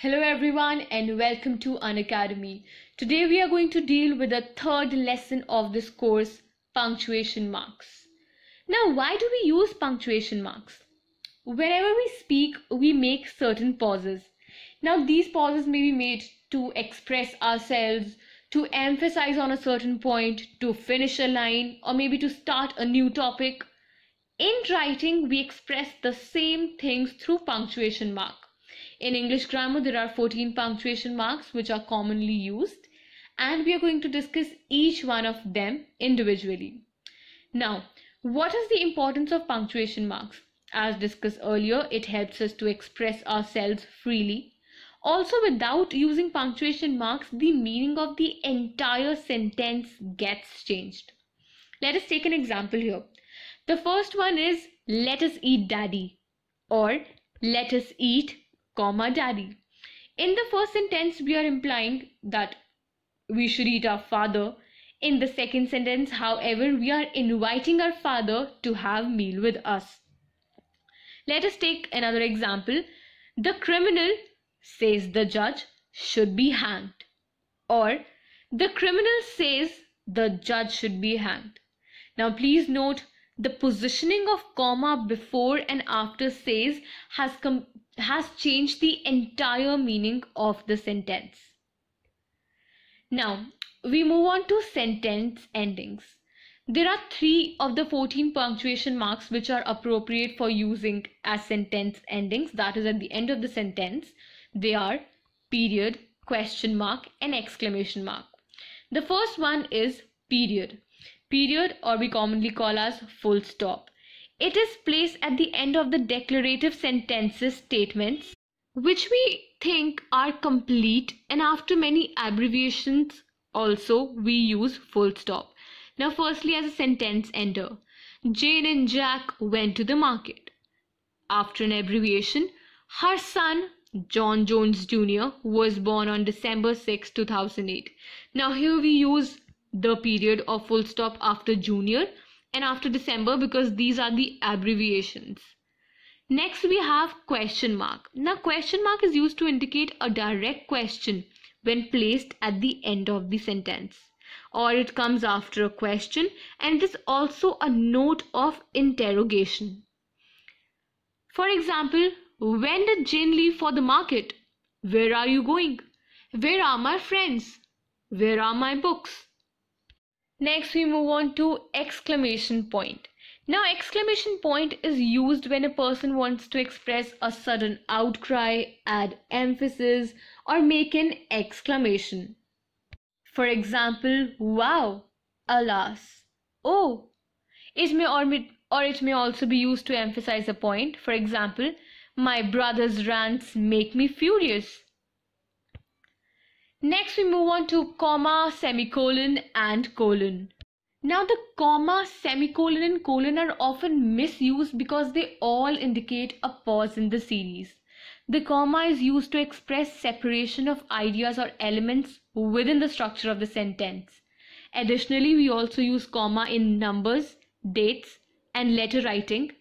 Hello everyone and welcome to An Academy. Today we are going to deal with the third lesson of this course, punctuation marks. Now why do we use punctuation marks? Whenever we speak, we make certain pauses. Now these pauses may be made to express ourselves, to emphasize on a certain point, to finish a line or maybe to start a new topic. In writing, we express the same things through punctuation marks. In English grammar, there are 14 punctuation marks which are commonly used and we are going to discuss each one of them individually. Now, what is the importance of punctuation marks? As discussed earlier, it helps us to express ourselves freely. Also, without using punctuation marks, the meaning of the entire sentence gets changed. Let us take an example here. The first one is, let us eat daddy or let us eat comma daddy. In the first sentence, we are implying that we should eat our father. In the second sentence, however, we are inviting our father to have meal with us. Let us take another example. The criminal, says the judge, should be hanged. Or the criminal says the judge should be hanged. Now please note the positioning of comma before and after says has com has changed the entire meaning of the sentence. Now, we move on to sentence endings. There are three of the 14 punctuation marks which are appropriate for using as sentence endings, that is, at the end of the sentence. They are period, question mark, and exclamation mark. The first one is period. Period, or we commonly call as full stop. It is placed at the end of the declarative sentences statements, which we think are complete, and after many abbreviations, also we use full stop. Now, firstly, as a sentence ender, Jane and Jack went to the market. After an abbreviation, her son John Jones Jr. was born on December 6, 2008. Now, here we use the period of full stop after junior and after December because these are the abbreviations. Next we have question mark. Now question mark is used to indicate a direct question when placed at the end of the sentence or it comes after a question and it is also a note of interrogation. For example, when did Jane leave for the market? Where are you going? Where are my friends? Where are my books? Next, we move on to exclamation point. Now, exclamation point is used when a person wants to express a sudden outcry, add emphasis, or make an exclamation. For example, wow, alas, oh. It may or, it may also be used to emphasize a point. For example, my brother's rants make me furious. Next, we move on to comma, semicolon, and colon. Now, the comma, semicolon, and colon are often misused because they all indicate a pause in the series. The comma is used to express separation of ideas or elements within the structure of the sentence. Additionally, we also use comma in numbers, dates, and letter writing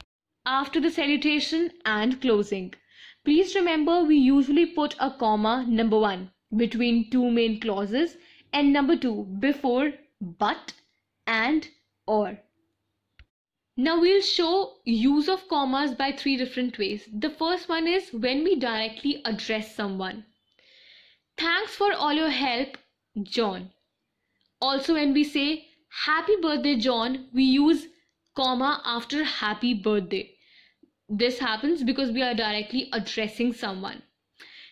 after the salutation and closing. Please remember we usually put a comma number 1 between two main clauses and number two before but and or. Now we'll show use of commas by three different ways. The first one is when we directly address someone. Thanks for all your help, John. Also when we say happy birthday John, we use comma after happy birthday. This happens because we are directly addressing someone.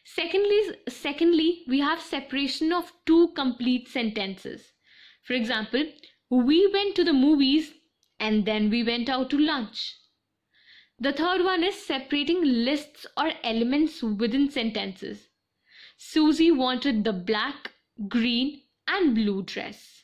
Secondly, secondly, we have separation of two complete sentences. For example, we went to the movies and then we went out to lunch. The third one is separating lists or elements within sentences. Susie wanted the black, green and blue dress.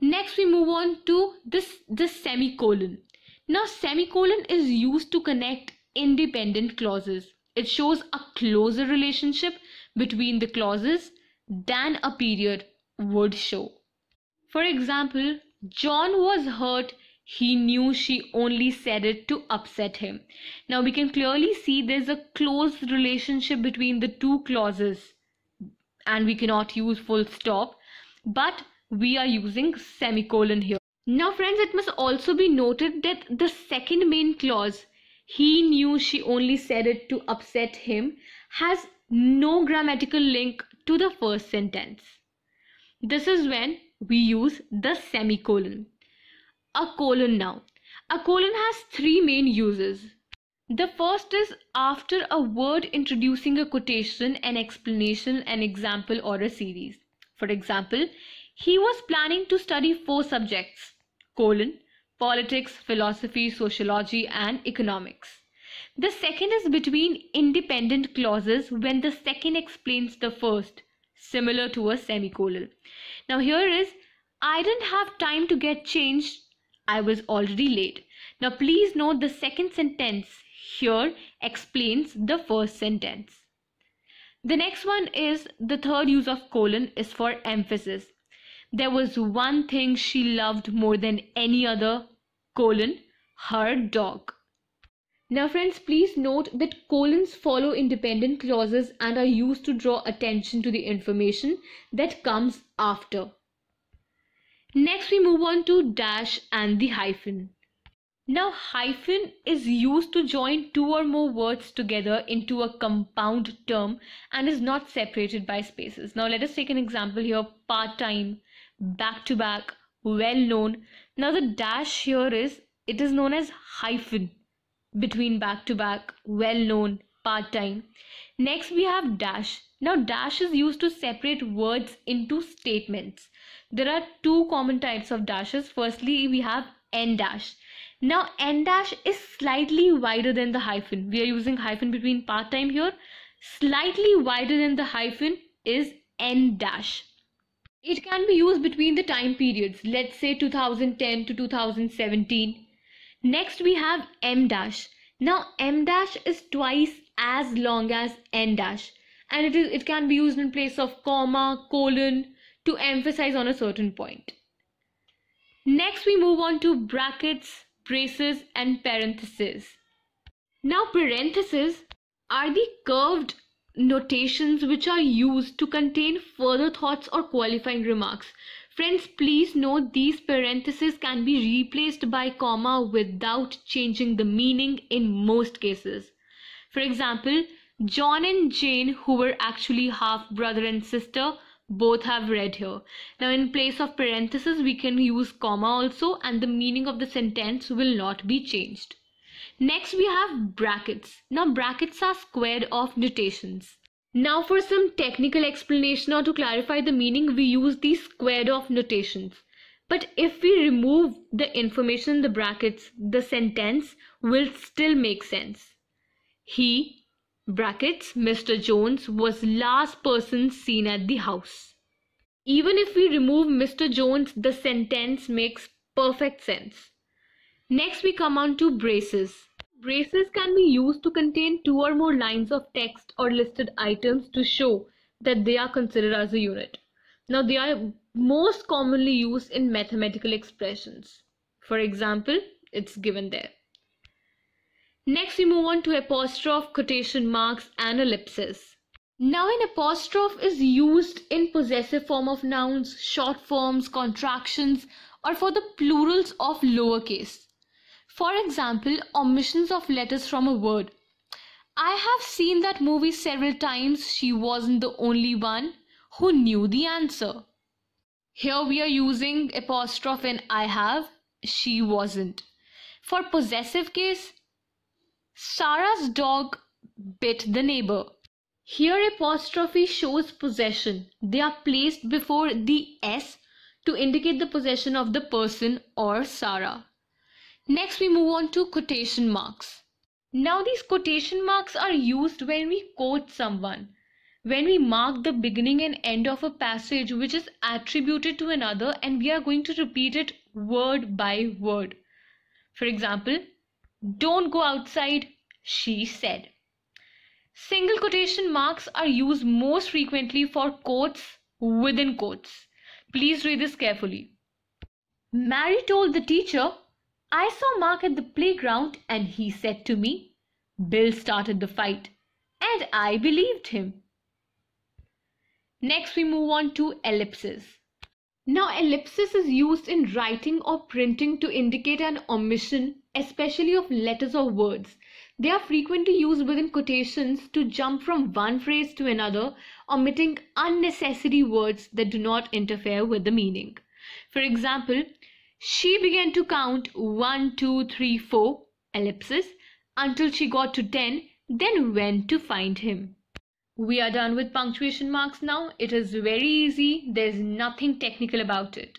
Next we move on to this the semicolon. Now semicolon is used to connect independent clauses. It shows a closer relationship between the clauses than a period would show. For example, John was hurt. He knew she only said it to upset him. Now we can clearly see there's a close relationship between the two clauses, and we cannot use full stop, but we are using semicolon here. Now, friends, it must also be noted that the second main clause he knew she only said it to upset him has no grammatical link to the first sentence. This is when we use the semicolon. A colon now. A colon has three main uses. The first is after a word introducing a quotation, an explanation, an example, or a series. For example, he was planning to study four subjects colon politics, philosophy, sociology, and economics. The second is between independent clauses when the second explains the first, similar to a semicolon. Now, here is I didn't have time to get changed, I was already late. Now, please note the second sentence here explains the first sentence. The next one is the third use of colon is for emphasis. There was one thing she loved more than any other colon her dog. Now friends, please note that colons follow independent clauses and are used to draw attention to the information that comes after. Next, we move on to dash and the hyphen. Now, hyphen is used to join two or more words together into a compound term and is not separated by spaces. Now, let us take an example here part time, back to back, well known. Now the dash here is it is known as hyphen between back to back, well known, part time. Next we have dash. Now dash is used to separate words into statements. There are two common types of dashes. Firstly, we have n dash. Now n dash is slightly wider than the hyphen. We are using hyphen between part time here. Slightly wider than the hyphen is n dash. It can be used between the time periods, let's say 2010 to 2017. Next we have M dash. Now M dash is twice as long as N dash and it, is, it can be used in place of comma, colon to emphasize on a certain point. Next we move on to brackets, braces and parentheses. Now parentheses are the curved notations which are used to contain further thoughts or qualifying remarks. Friends, please note these parentheses can be replaced by comma without changing the meaning in most cases. For example, John and Jane, who were actually half brother and sister, both have read here. Now, in place of parentheses, we can use comma also, and the meaning of the sentence will not be changed. Next we have brackets. Now brackets are squared off notations. Now for some technical explanation or to clarify the meaning we use these squared off notations. But if we remove the information in the brackets, the sentence will still make sense. He, brackets, Mr. Jones was last person seen at the house. Even if we remove Mr. Jones, the sentence makes perfect sense. Next we come on to braces. Braces can be used to contain two or more lines of text or listed items to show that they are considered as a unit. Now they are most commonly used in mathematical expressions. For example, it's given there. Next we move on to apostrophe, quotation marks and ellipses. Now an apostrophe is used in possessive form of nouns, short forms, contractions or for the plurals of lowercase. For example, omissions of letters from a word. I have seen that movie several times. She wasn't the only one who knew the answer. Here we are using apostrophe in I have, she wasn't. For possessive case, Sarah's dog bit the neighbor. Here apostrophe shows possession. They are placed before the S to indicate the possession of the person or Sarah. Next, we move on to quotation marks. Now, these quotation marks are used when we quote someone. When we mark the beginning and end of a passage which is attributed to another and we are going to repeat it word by word. For example, don't go outside, she said. Single quotation marks are used most frequently for quotes within quotes. Please read this carefully. Mary told the teacher I saw Mark at the playground and he said to me, Bill started the fight, and I believed him. Next, we move on to ellipses. Now, ellipsis is used in writing or printing to indicate an omission, especially of letters or words. They are frequently used within quotations to jump from one phrase to another, omitting unnecessary words that do not interfere with the meaning. For example, she began to count 1, 2, 3, 4 ellipses until she got to 10, then went to find him. We are done with punctuation marks now. It is very easy. There's nothing technical about it.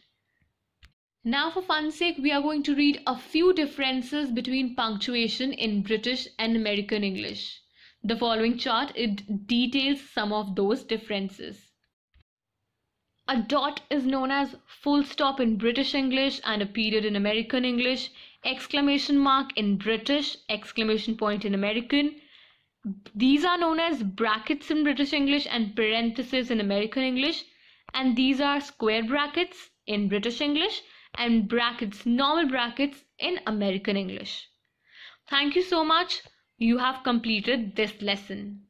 Now for fun's sake, we are going to read a few differences between punctuation in British and American English. The following chart, it details some of those differences. A dot is known as full stop in British English and a period in American English, exclamation mark in British, exclamation point in American. These are known as brackets in British English and parentheses in American English. And these are square brackets in British English and brackets, normal brackets in American English. Thank you so much. You have completed this lesson.